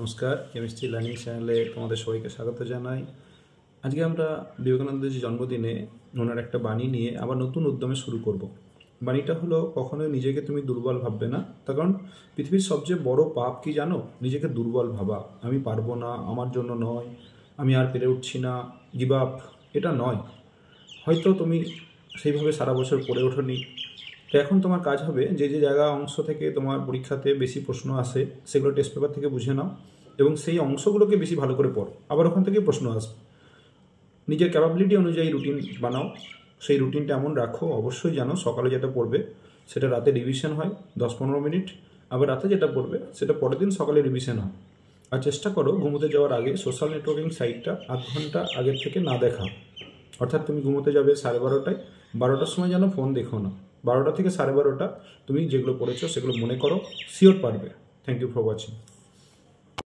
নমস্কার chemistry learning চ্যানেলে তোমাদের সবাইকে স্বাগত জানাই আজকে আমরা বিবেকানন্দের যে জন্মদিনে ওনার একটা বাণী নিয়ে আবার নতুন উদ্যমে শুরু করব। বাণীটা হলো কখনোই নিজেকে তুমি দুর্বল ভাববে না তার কারণ পৃথিবীর সবচেয়ে বড় পাপ কি জানো নিজেকে দুর্বল ভাবা আমি পারবো না আমার জন্য নয় আমি আর পেরে উঠছি না গিবাপ আপ এটা নয় হয়তো তুমি সেইভাবে সারা বছর পড়ে ওঠোনি তো এখন তোমার কাজ হবে যে যে জায়গা অংশ থেকে তোমার পরীক্ষাতে বেশি প্রশ্ন আসে সেগুলো টেস্ট পেপার থেকে বুঝে নাও এবং সেই অংশগুলোকে বেশি ভালো করে পড় আবার ওখান থেকে প্রশ্ন আসবে নিজের ক্যাপাবিলিটি অনুযায়ী রুটিন বানাও সেই রুটিনটা এমন রাখো অবশ্যই জানো সকালে যেটা পড়বে সেটা রাতে রিভিশন হয় দশ পনেরো মিনিট আবার রাতে যেটা পড়বে সেটা পরের দিন সকালে রিভিশন হয় আর চেষ্টা করো ঘুমোতে যাওয়ার আগে সোশ্যাল নেটওয়ার্কিং সাইটটা আধ ঘন্টা আগের থেকে না দেখা অর্থাৎ তুমি ঘুমোতে যাবে সাড়ে বারোটায় বারোটার সময় যেন ফোন দেখো না বারোটা থেকে সাড়ে বারোটা তুমি যেগুলো পড়েছো সেগুলো মনে করো শিওর পারবে থ্যাংক ইউ ফর ওয়াচিং